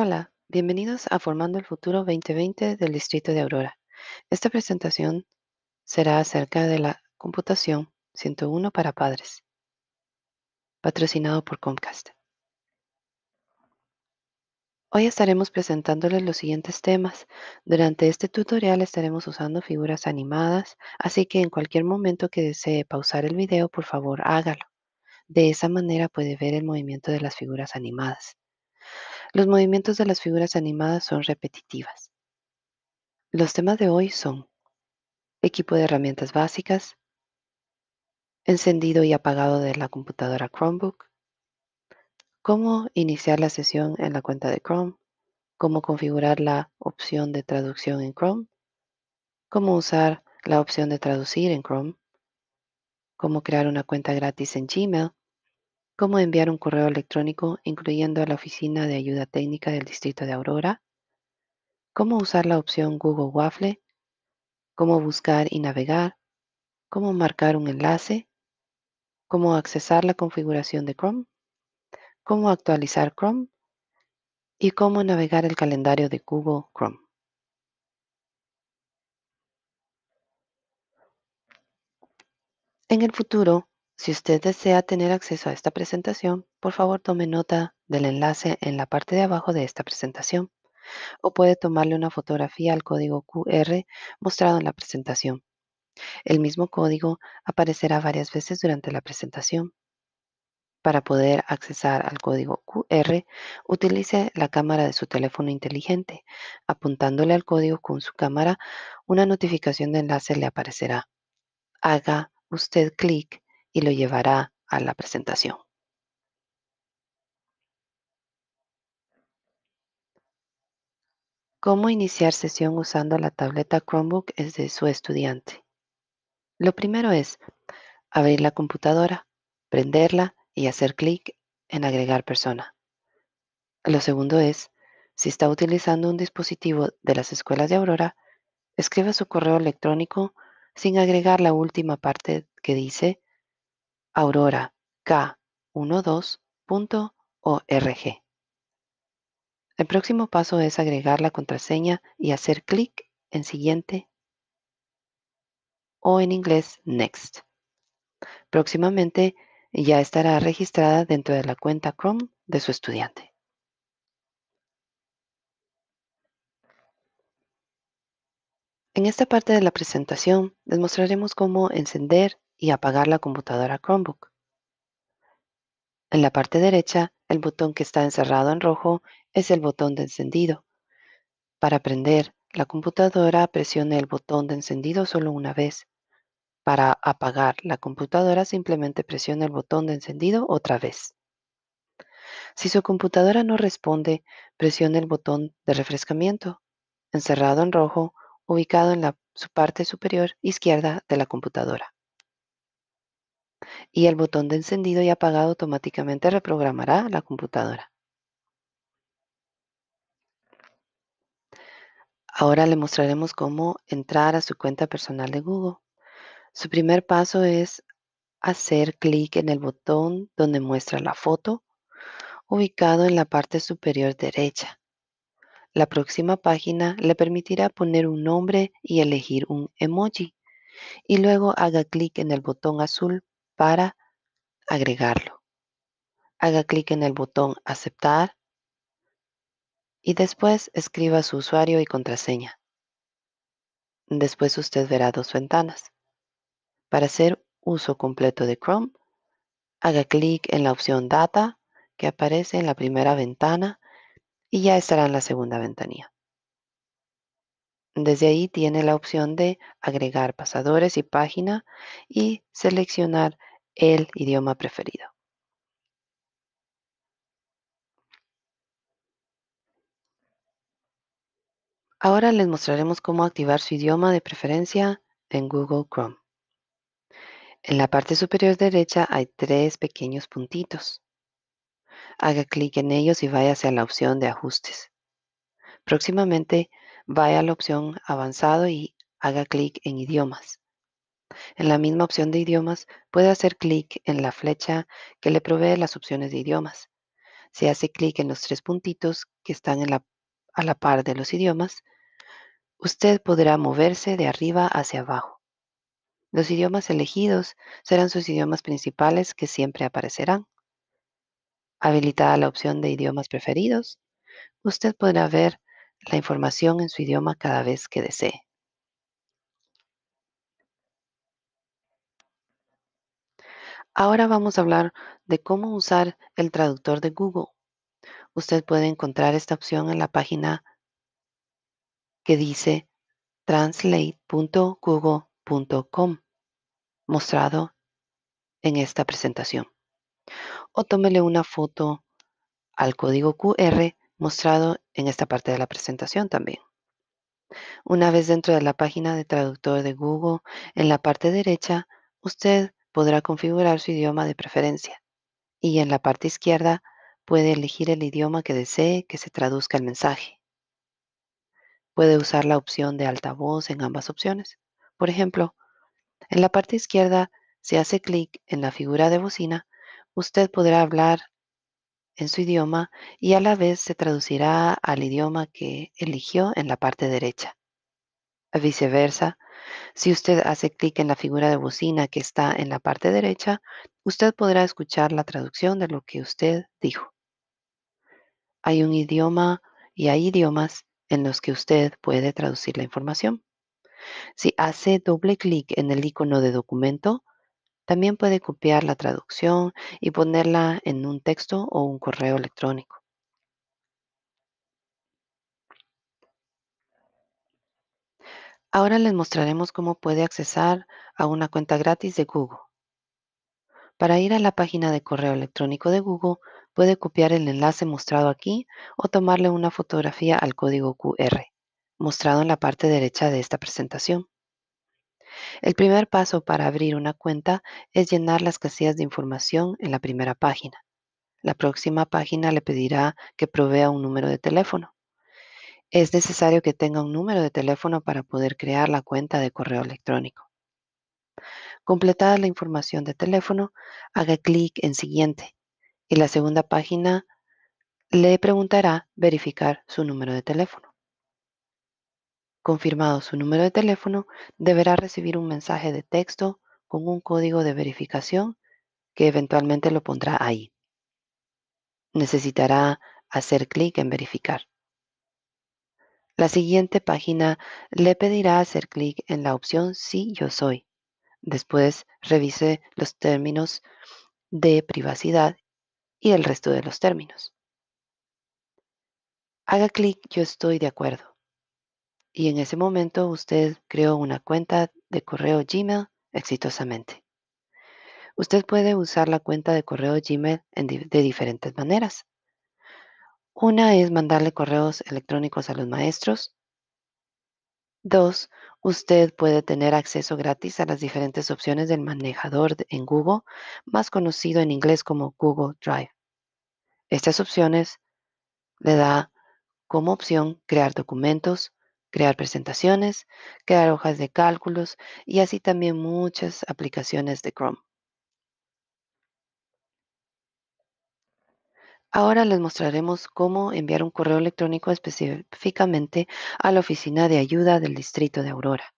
Hola, bienvenidos a Formando el Futuro 2020 del Distrito de Aurora. Esta presentación será acerca de la computación 101 para padres, patrocinado por Comcast. Hoy estaremos presentándoles los siguientes temas. Durante este tutorial estaremos usando figuras animadas, así que en cualquier momento que desee pausar el video, por favor hágalo. De esa manera puede ver el movimiento de las figuras animadas. Los movimientos de las figuras animadas son repetitivas. Los temas de hoy son equipo de herramientas básicas, encendido y apagado de la computadora Chromebook, cómo iniciar la sesión en la cuenta de Chrome, cómo configurar la opción de traducción en Chrome, cómo usar la opción de traducir en Chrome, cómo crear una cuenta gratis en Gmail cómo enviar un correo electrónico incluyendo a la Oficina de Ayuda Técnica del Distrito de Aurora, cómo usar la opción Google Waffle, cómo buscar y navegar, cómo marcar un enlace, cómo accesar la configuración de Chrome, cómo actualizar Chrome y cómo navegar el calendario de Google Chrome. En el futuro, si usted desea tener acceso a esta presentación, por favor tome nota del enlace en la parte de abajo de esta presentación o puede tomarle una fotografía al código QR mostrado en la presentación. El mismo código aparecerá varias veces durante la presentación. Para poder accesar al código QR, utilice la cámara de su teléfono inteligente. Apuntándole al código con su cámara, una notificación de enlace le aparecerá. Haga usted clic y lo llevará a la presentación. Cómo iniciar sesión usando la tableta Chromebook es de su estudiante. Lo primero es abrir la computadora, prenderla y hacer clic en agregar persona. Lo segundo es, si está utilizando un dispositivo de las escuelas de Aurora, escriba su correo electrónico sin agregar la última parte que dice aurorak12.org. El próximo paso es agregar la contraseña y hacer clic en siguiente o en inglés next. Próximamente ya estará registrada dentro de la cuenta Chrome de su estudiante. En esta parte de la presentación les mostraremos cómo encender y apagar la computadora Chromebook. En la parte derecha, el botón que está encerrado en rojo es el botón de encendido. Para prender la computadora, presione el botón de encendido solo una vez. Para apagar la computadora, simplemente presione el botón de encendido otra vez. Si su computadora no responde, presione el botón de refrescamiento, encerrado en rojo, ubicado en la, su parte superior izquierda de la computadora y el botón de encendido y apagado automáticamente reprogramará la computadora. Ahora le mostraremos cómo entrar a su cuenta personal de Google. Su primer paso es hacer clic en el botón donde muestra la foto, ubicado en la parte superior derecha. La próxima página le permitirá poner un nombre y elegir un emoji. Y luego haga clic en el botón azul para agregarlo. Haga clic en el botón aceptar y después escriba su usuario y contraseña. Después usted verá dos ventanas. Para hacer uso completo de Chrome, haga clic en la opción Data que aparece en la primera ventana y ya estará en la segunda ventanilla. Desde ahí tiene la opción de agregar pasadores y página y seleccionar el idioma preferido. Ahora les mostraremos cómo activar su idioma de preferencia en Google Chrome. En la parte superior derecha hay tres pequeños puntitos. Haga clic en ellos y vaya a la opción de ajustes. Próximamente vaya a la opción avanzado y haga clic en idiomas. En la misma opción de idiomas, puede hacer clic en la flecha que le provee las opciones de idiomas. Si hace clic en los tres puntitos que están a la par de los idiomas, usted podrá moverse de arriba hacia abajo. Los idiomas elegidos serán sus idiomas principales que siempre aparecerán. Habilitada la opción de idiomas preferidos, usted podrá ver la información en su idioma cada vez que desee. Ahora vamos a hablar de cómo usar el traductor de Google. Usted puede encontrar esta opción en la página que dice translate.google.com, mostrado en esta presentación. O tómele una foto al código QR mostrado en esta parte de la presentación también. Una vez dentro de la página de traductor de Google, en la parte derecha, usted podrá configurar su idioma de preferencia y en la parte izquierda puede elegir el idioma que desee que se traduzca el mensaje. Puede usar la opción de altavoz en ambas opciones. Por ejemplo, en la parte izquierda, se hace clic en la figura de bocina, usted podrá hablar en su idioma y a la vez se traducirá al idioma que eligió en la parte derecha. Viceversa, si usted hace clic en la figura de bocina que está en la parte derecha, usted podrá escuchar la traducción de lo que usted dijo. Hay un idioma y hay idiomas en los que usted puede traducir la información. Si hace doble clic en el icono de documento, también puede copiar la traducción y ponerla en un texto o un correo electrónico. Ahora les mostraremos cómo puede accesar a una cuenta gratis de Google. Para ir a la página de correo electrónico de Google, puede copiar el enlace mostrado aquí o tomarle una fotografía al código QR, mostrado en la parte derecha de esta presentación. El primer paso para abrir una cuenta es llenar las casillas de información en la primera página. La próxima página le pedirá que provea un número de teléfono. Es necesario que tenga un número de teléfono para poder crear la cuenta de correo electrónico. Completada la información de teléfono, haga clic en Siguiente y la segunda página le preguntará verificar su número de teléfono. Confirmado su número de teléfono, deberá recibir un mensaje de texto con un código de verificación que eventualmente lo pondrá ahí. Necesitará hacer clic en verificar. La siguiente página le pedirá hacer clic en la opción Sí, yo soy. Después revise los términos de privacidad y el resto de los términos. Haga clic Yo estoy de acuerdo. Y en ese momento usted creó una cuenta de correo Gmail exitosamente. Usted puede usar la cuenta de correo Gmail de diferentes maneras. Una es mandarle correos electrónicos a los maestros. Dos, usted puede tener acceso gratis a las diferentes opciones del manejador en Google, más conocido en inglés como Google Drive. Estas opciones le da como opción crear documentos, crear presentaciones, crear hojas de cálculos y así también muchas aplicaciones de Chrome. Ahora les mostraremos cómo enviar un correo electrónico específicamente a la oficina de ayuda del distrito de Aurora.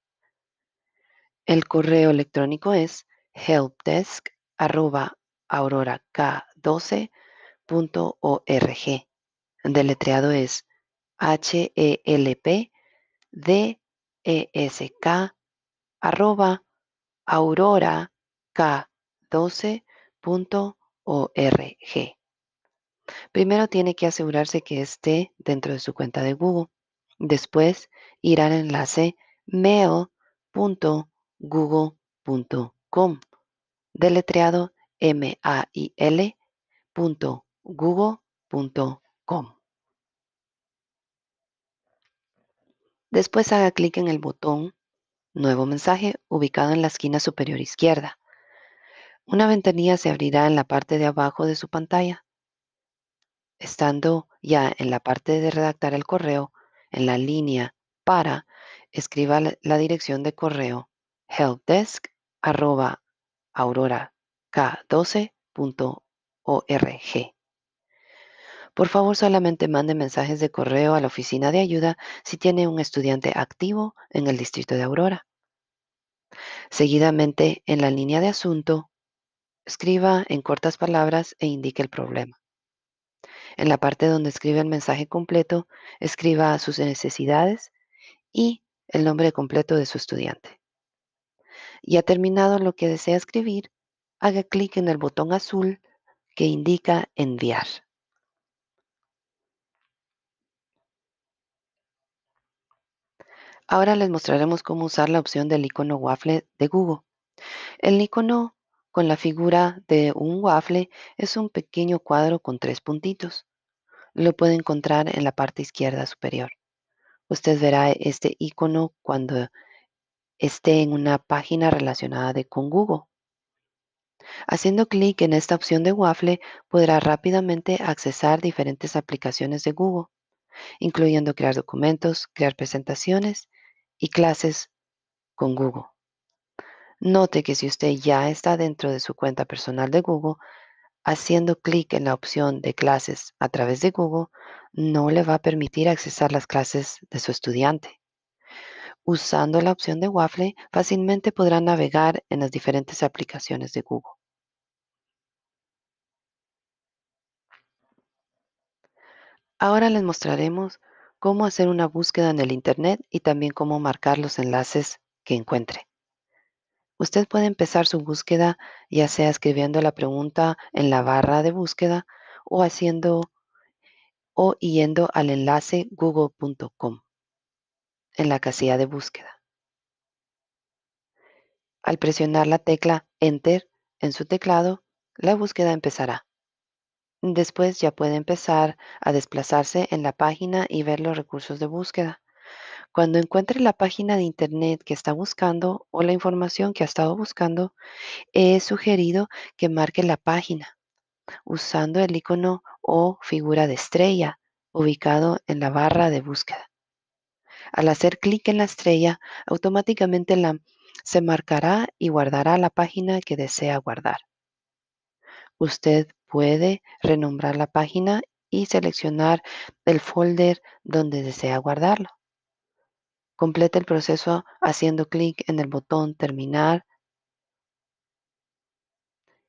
El correo electrónico es helpdesk.aurorak12.org. Deletreado es h e l p d e s k aurora k12.org. Primero tiene que asegurarse que esté dentro de su cuenta de Google. Después ir al enlace mail.google.com, deletreado m a i Después haga clic en el botón Nuevo mensaje ubicado en la esquina superior izquierda. Una ventanilla se abrirá en la parte de abajo de su pantalla estando ya en la parte de redactar el correo, en la línea para, escriba la dirección de correo helpdesk.aurorak12.org. Por favor, solamente mande mensajes de correo a la oficina de ayuda si tiene un estudiante activo en el distrito de Aurora. Seguidamente, en la línea de asunto, escriba en cortas palabras e indique el problema. En la parte donde escribe el mensaje completo, escriba sus necesidades y el nombre completo de su estudiante. Ya terminado lo que desea escribir, haga clic en el botón azul que indica enviar. Ahora les mostraremos cómo usar la opción del icono Waffle de Google. El icono con la figura de un waffle es un pequeño cuadro con tres puntitos. Lo puede encontrar en la parte izquierda superior. Usted verá este icono cuando esté en una página relacionada de con Google. Haciendo clic en esta opción de Waffle podrá rápidamente accesar diferentes aplicaciones de Google, incluyendo crear documentos, crear presentaciones y clases con Google. Note que si usted ya está dentro de su cuenta personal de Google, haciendo clic en la opción de clases a través de Google no le va a permitir accesar las clases de su estudiante. Usando la opción de Waffle, fácilmente podrá navegar en las diferentes aplicaciones de Google. Ahora les mostraremos cómo hacer una búsqueda en el Internet y también cómo marcar los enlaces que encuentre. Usted puede empezar su búsqueda ya sea escribiendo la pregunta en la barra de búsqueda o haciendo o yendo al enlace google.com en la casilla de búsqueda. Al presionar la tecla Enter en su teclado, la búsqueda empezará. Después ya puede empezar a desplazarse en la página y ver los recursos de búsqueda. Cuando encuentre la página de internet que está buscando o la información que ha estado buscando, he sugerido que marque la página usando el icono o figura de estrella ubicado en la barra de búsqueda. Al hacer clic en la estrella, automáticamente la, se marcará y guardará la página que desea guardar. Usted puede renombrar la página y seleccionar el folder donde desea guardarlo. Complete el proceso haciendo clic en el botón Terminar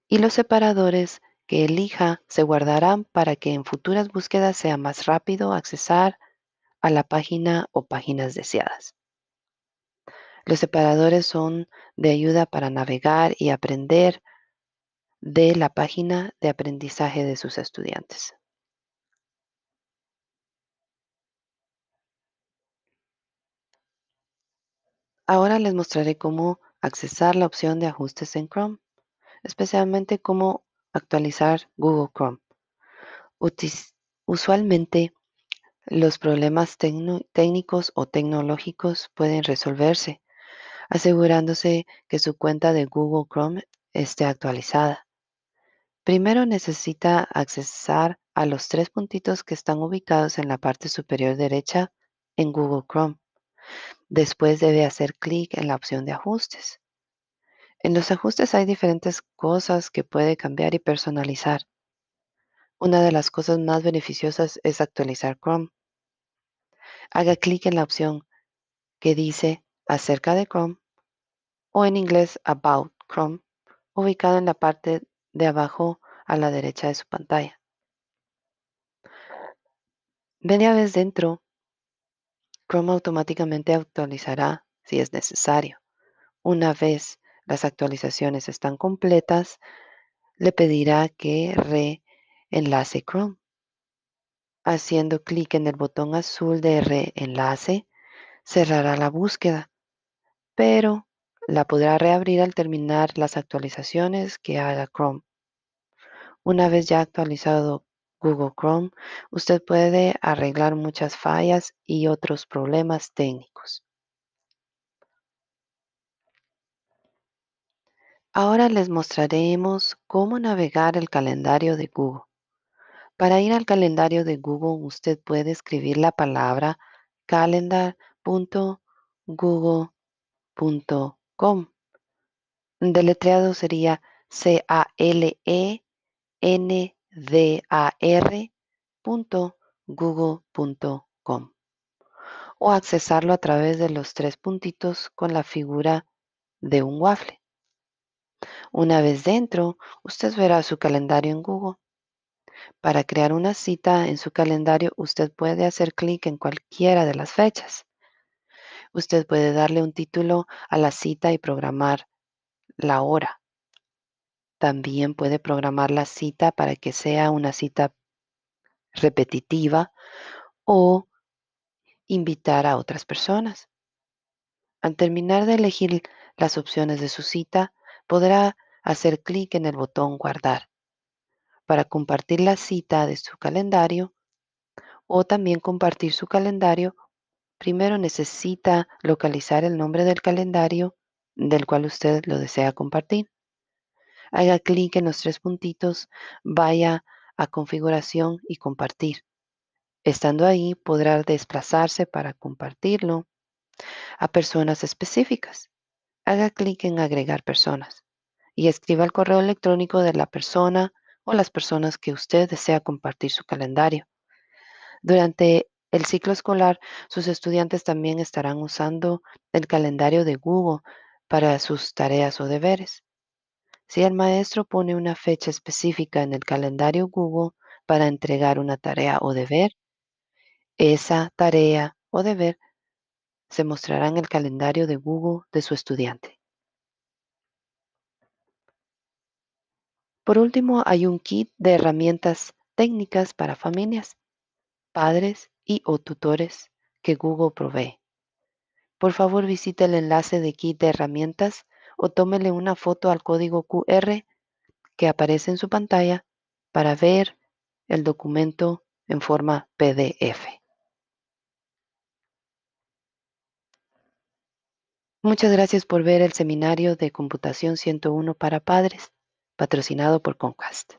y los separadores que elija se guardarán para que en futuras búsquedas sea más rápido accesar a la página o páginas deseadas. Los separadores son de ayuda para navegar y aprender de la página de aprendizaje de sus estudiantes. Ahora les mostraré cómo accesar la opción de ajustes en Chrome, especialmente cómo actualizar Google Chrome. usualmente los problemas técnicos o tecnológicos pueden resolverse asegurándose que su cuenta de Google Chrome esté actualizada. Primero necesita accesar a los tres puntitos que están ubicados en la parte superior derecha en Google Chrome. Después debe hacer clic en la opción de ajustes. En los ajustes hay diferentes cosas que puede cambiar y personalizar. Una de las cosas más beneficiosas es actualizar Chrome. Haga clic en la opción que dice acerca de Chrome o en inglés About Chrome, ubicada en la parte de abajo a la derecha de su pantalla. a vez dentro, Chrome automáticamente actualizará si es necesario. Una vez las actualizaciones están completas, le pedirá que reenlace Chrome. Haciendo clic en el botón azul de reenlace, cerrará la búsqueda, pero la podrá reabrir al terminar las actualizaciones que haga Chrome. Una vez ya actualizado Google Chrome, usted puede arreglar muchas fallas y otros problemas técnicos. Ahora les mostraremos cómo navegar el calendario de Google. Para ir al calendario de Google, usted puede escribir la palabra calendar.google.com. Deletreado sería C-A-L-E-N dar.google.com o accesarlo a través de los tres puntitos con la figura de un waffle. Una vez dentro, usted verá su calendario en Google. Para crear una cita en su calendario, usted puede hacer clic en cualquiera de las fechas. Usted puede darle un título a la cita y programar la hora. También puede programar la cita para que sea una cita repetitiva o invitar a otras personas. Al terminar de elegir las opciones de su cita, podrá hacer clic en el botón guardar para compartir la cita de su calendario o también compartir su calendario. Primero necesita localizar el nombre del calendario del cual usted lo desea compartir haga clic en los tres puntitos, vaya a configuración y compartir. Estando ahí, podrá desplazarse para compartirlo a personas específicas. Haga clic en agregar personas y escriba el correo electrónico de la persona o las personas que usted desea compartir su calendario. Durante el ciclo escolar, sus estudiantes también estarán usando el calendario de Google para sus tareas o deberes. Si el maestro pone una fecha específica en el calendario Google para entregar una tarea o deber, esa tarea o deber se mostrará en el calendario de Google de su estudiante. Por último, hay un kit de herramientas técnicas para familias, padres y o tutores que Google provee. Por favor, visite el enlace de kit de herramientas o tómele una foto al código QR que aparece en su pantalla para ver el documento en forma PDF. Muchas gracias por ver el seminario de Computación 101 para Padres, patrocinado por Comcast.